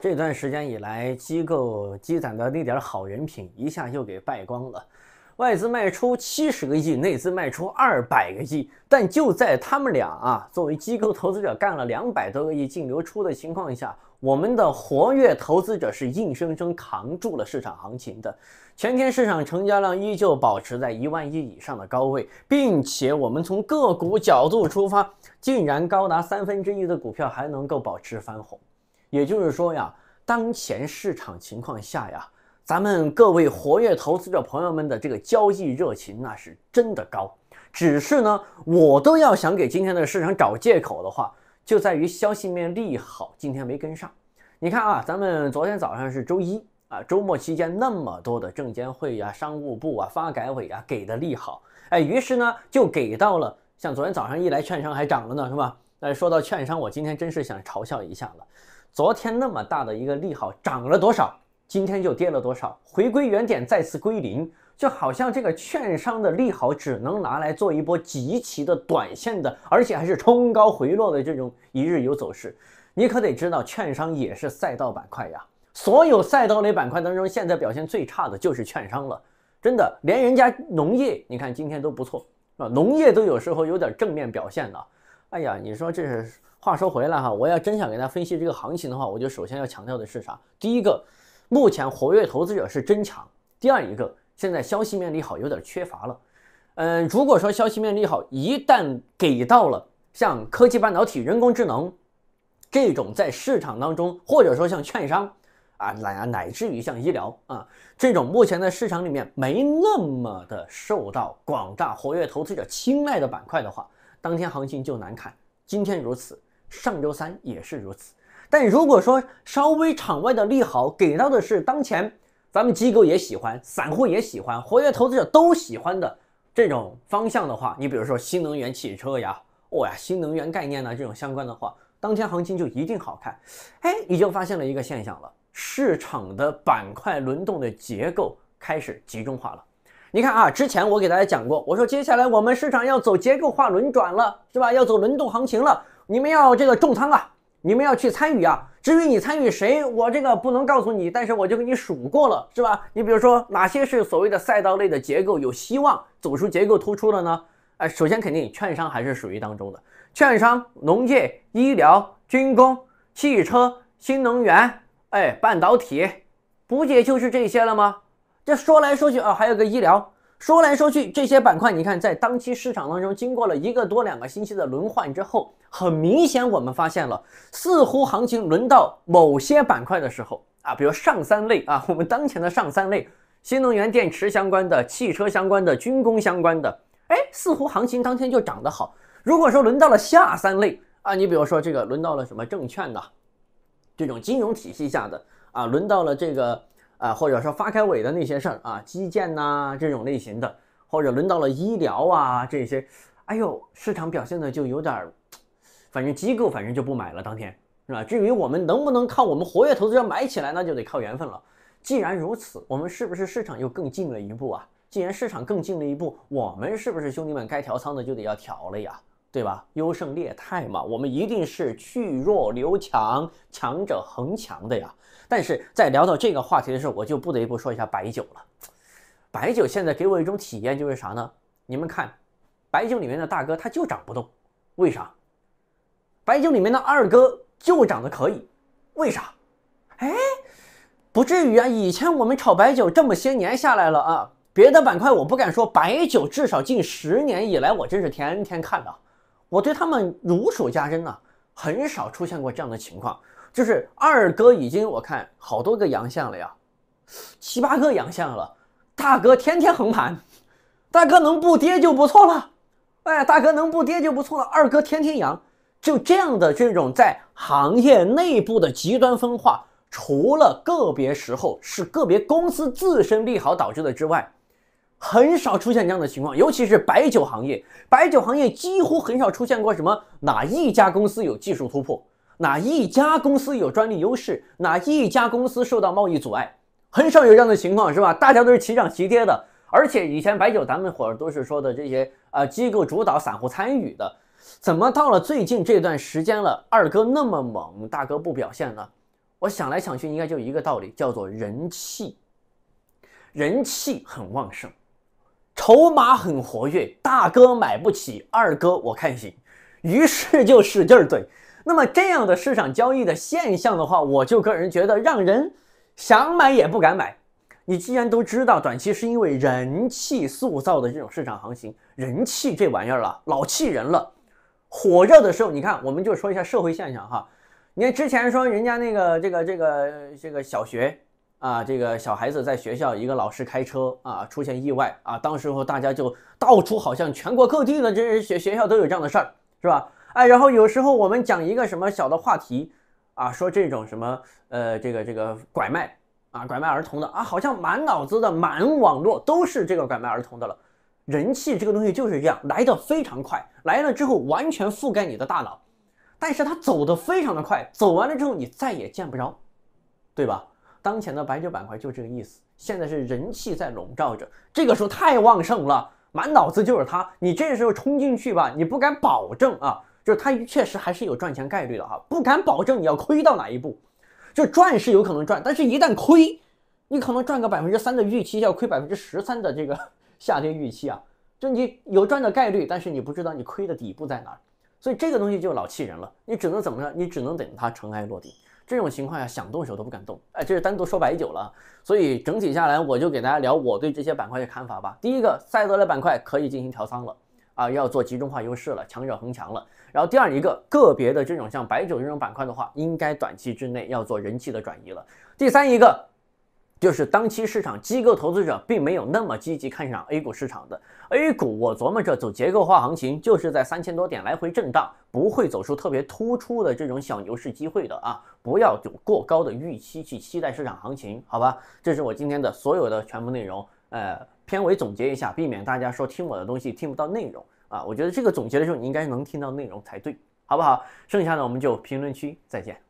这段时间以来，机构积攒的那点好人品一下就给败光了，外资卖出七十个亿，内资卖出二百个亿。但就在他们俩啊，作为机构投资者干了两百多个亿净流出的情况下，我们的活跃投资者是硬生生扛住了市场行情的。全天市场成交量依旧保持在一万亿以上的高位，并且我们从个股角度出发，竟然高达三分之一的股票还能够保持翻红。也就是说呀，当前市场情况下呀，咱们各位活跃投资者朋友们的这个交易热情那是真的高。只是呢，我都要想给今天的市场找借口的话，就在于消息面利好今天没跟上。你看啊，咱们昨天早上是周一啊，周末期间那么多的证监会呀、商务部啊、发改委啊给的利好，哎，于是呢就给到了，像昨天早上一来，券商还涨了呢，是吧？哎，说到券商，我今天真是想嘲笑一下了。昨天那么大的一个利好，涨了多少？今天就跌了多少？回归原点，再次归零，就好像这个券商的利好只能拿来做一波极其的短线的，而且还是冲高回落的这种一日游走势。你可得知道，券商也是赛道板块呀。所有赛道类板块当中，现在表现最差的就是券商了。真的，连人家农业，你看今天都不错啊，农业都有时候有点正面表现了。哎呀，你说这是？话说回来哈，我要真想给大家分析这个行情的话，我就首先要强调的是啥？第一个，目前活跃投资者是真强；第二一个，现在消息面利好有点缺乏了。嗯，如果说消息面利好一旦给到了像科技、半导体、人工智能这种在市场当中，或者说像券商啊、乃啊乃至于像医疗啊这种目前在市场里面没那么的受到广大活跃投资者青睐的板块的话，当天行情就难看。今天如此。上周三也是如此，但如果说稍微场外的利好给到的是当前咱们机构也喜欢、散户也喜欢、活跃投资者都喜欢的这种方向的话，你比如说新能源汽车呀，哇呀，新能源概念呢这种相关的话，当天行情就一定好看。哎，你就发现了一个现象了，市场的板块轮动的结构开始集中化了。你看啊，之前我给大家讲过，我说接下来我们市场要走结构化轮转了，是吧？要走轮动行情了。你们要这个重仓啊，你们要去参与啊。至于你参与谁，我这个不能告诉你，但是我就给你数过了，是吧？你比如说哪些是所谓的赛道类的结构有希望走出结构突出的呢？哎，首先肯定券商还是属于当中的，券商、农业、医疗、军工、汽车、新能源，哎，半导体，不也就是这些了吗？这说来说去啊，还有个医疗。说来说去，这些板块你看，在当期市场当中，经过了一个多两个星期的轮换之后，很明显我们发现了，似乎行情轮到某些板块的时候啊，比如上三类啊，我们当前的上三类，新能源电池相关的、汽车相关的、军工相关的，哎，似乎行情当天就涨得好。如果说轮到了下三类啊，你比如说这个轮到了什么证券的这种金融体系下的啊，轮到了这个。啊，或者说发改委的那些事儿啊，基建呐这种类型的，或者轮到了医疗啊这些，哎呦，市场表现的就有点，反正机构反正就不买了，当天是吧？至于我们能不能靠我们活跃投资者买起来，那就得靠缘分了。既然如此，我们是不是市场又更进了一步啊？既然市场更进了一步，我们是不是兄弟们该调仓的就得要调了呀？对吧？优胜劣汰嘛，我们一定是去弱留强，强者恒强的呀。但是在聊到这个话题的时候，我就不得不说一下白酒了。白酒现在给我一种体验就是啥呢？你们看，白酒里面的大哥他就涨不动，为啥？白酒里面的二哥就长得可以，为啥？哎，不至于啊！以前我们炒白酒这么些年下来了啊，别的板块我不敢说，白酒至少近十年以来，我真是天天看的。我对他们如数家珍呢，很少出现过这样的情况，就是二哥已经我看好多个阳线了呀，七八个阳线了，大哥天天横盘，大哥能不跌就不错了，哎，大哥能不跌就不错了，二哥天天阳，就这样的这种在行业内部的极端分化，除了个别时候是个别公司自身利好导致的之外。很少出现这样的情况，尤其是白酒行业，白酒行业几乎很少出现过什么哪一家公司有技术突破，哪一家公司有专利优势，哪一家公司受到贸易阻碍，很少有这样的情况，是吧？大家都是齐涨齐跌的，而且以前白酒咱们伙儿都是说的这些啊机构主导，散户参与的，怎么到了最近这段时间了，二哥那么猛，大哥不表现呢？我想来想去，应该就一个道理，叫做人气，人气很旺盛。筹码很活跃，大哥买不起，二哥我看行，于是就使劲儿怼。那么这样的市场交易的现象的话，我就个人觉得让人想买也不敢买。你既然都知道，短期是因为人气塑造的这种市场行情，人气这玩意儿了老气人了，火热的时候，你看我们就说一下社会现象哈。你看之前说人家那个这个这个这个小学。啊，这个小孩子在学校，一个老师开车啊，出现意外啊，当时候大家就到处好像全国各地的这学学校都有这样的事儿，是吧？哎，然后有时候我们讲一个什么小的话题啊，说这种什么呃这个这个拐卖啊，拐卖儿童的啊，好像满脑子的满网络都是这个拐卖儿童的了。人气这个东西就是这样，来的非常快，来了之后完全覆盖你的大脑，但是他走的非常的快，走完了之后你再也见不着，对吧？当前的白酒板块就这个意思，现在是人气在笼罩着，这个时候太旺盛了，满脑子就是它，你这时候冲进去吧，你不敢保证啊，就是它确实还是有赚钱概率的啊，不敢保证你要亏到哪一步，就赚是有可能赚，但是一旦亏，你可能赚个百分之三的预期，要亏百分之十三的这个 下跌预期啊，就你有赚的概率，但是你不知道你亏的底部在哪儿，所以这个东西就老气人了，你只能怎么着？你只能等它尘埃落定。这种情况下想动手都不敢动，哎，这是单独说白酒了，所以整体下来我就给大家聊我对这些板块的看法吧。第一个，赛德勒板块可以进行调仓了，啊，要做集中化优势了，强者恒强了。然后第二一个个别的这种像白酒这种板块的话，应该短期之内要做人气的转移了。第三一个。就是当期市场机构投资者并没有那么积极看上 A 股市场的。A 股我琢磨着走结构化行情，就是在三千多点来回震荡，不会走出特别突出的这种小牛市机会的啊！不要有过高的预期去期待市场行情，好吧？这是我今天的所有的全部内容。呃，片尾总结一下，避免大家说听我的东西听不到内容啊！我觉得这个总结的时候你应该能听到内容才对，好不好？剩下的我们就评论区再见。